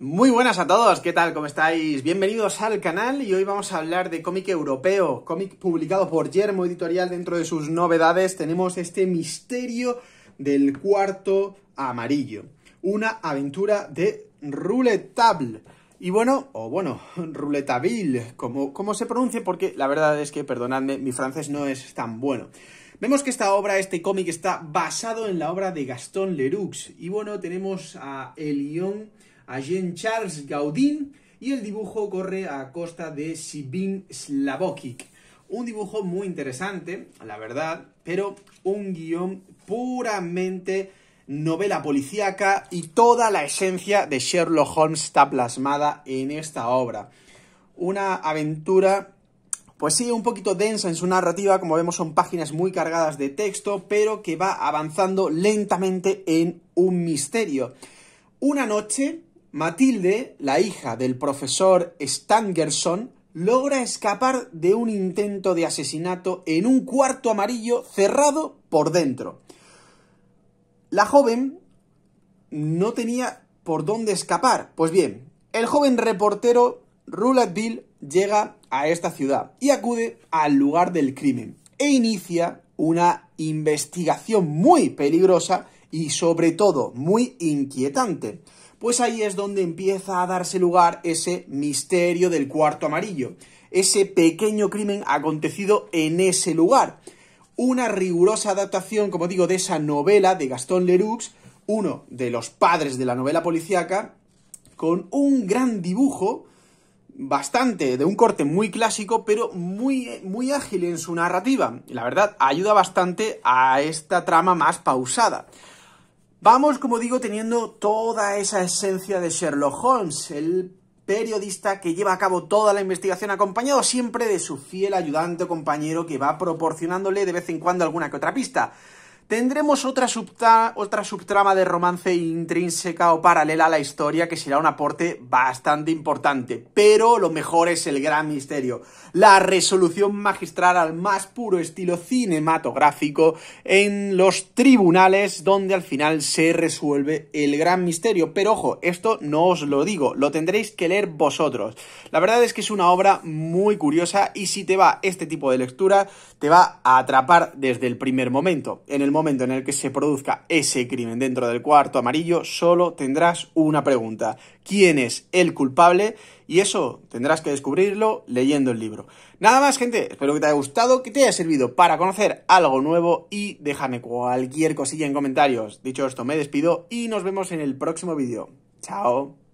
Muy buenas a todos, ¿qué tal? ¿Cómo estáis? Bienvenidos al canal y hoy vamos a hablar de cómic europeo, cómic publicado por Yermo Editorial dentro de sus novedades. Tenemos este misterio del cuarto amarillo, una aventura de Rouletable. Y bueno, o bueno, ruletabil como, como se pronuncie, porque la verdad es que, perdonadme, mi francés no es tan bueno. Vemos que esta obra, este cómic, está basado en la obra de Gastón Leroux. Y bueno, tenemos a Elion a Jean-Charles Gaudin y el dibujo corre a costa de Sibin Slavokic. Un dibujo muy interesante, la verdad, pero un guión puramente novela policíaca y toda la esencia de Sherlock Holmes está plasmada en esta obra. Una aventura, pues sí, un poquito densa en su narrativa, como vemos son páginas muy cargadas de texto, pero que va avanzando lentamente en un misterio. Una noche Matilde, la hija del profesor Stangerson, logra escapar de un intento de asesinato en un cuarto amarillo cerrado por dentro. La joven no tenía por dónde escapar. Pues bien, el joven reportero Rouletteville llega a esta ciudad y acude al lugar del crimen e inicia una investigación muy peligrosa y sobre todo muy inquietante. Pues ahí es donde empieza a darse lugar ese misterio del cuarto amarillo, ese pequeño crimen acontecido en ese lugar. Una rigurosa adaptación, como digo, de esa novela de Gastón Leroux, uno de los padres de la novela policíaca, con un gran dibujo, bastante, de un corte muy clásico, pero muy, muy ágil en su narrativa. la verdad, ayuda bastante a esta trama más pausada. Vamos, como digo, teniendo toda esa esencia de Sherlock Holmes, el periodista que lleva a cabo toda la investigación acompañado siempre de su fiel ayudante o compañero que va proporcionándole de vez en cuando alguna que otra pista. Tendremos otra, otra subtrama de romance intrínseca o paralela a la historia que será un aporte bastante importante, pero lo mejor es el gran misterio, la resolución magistral al más puro estilo cinematográfico en los tribunales donde al final se resuelve el gran misterio. Pero ojo, esto no os lo digo, lo tendréis que leer vosotros. La verdad es que es una obra muy curiosa y si te va este tipo de lectura, te va a atrapar desde el primer momento. En el momento en el que se produzca ese crimen dentro del cuarto amarillo, solo tendrás una pregunta. ¿Quién es el culpable? Y eso tendrás que descubrirlo leyendo el libro. Nada más, gente. Espero que te haya gustado, que te haya servido para conocer algo nuevo y déjame cualquier cosilla en comentarios. Dicho esto, me despido y nos vemos en el próximo vídeo. Chao.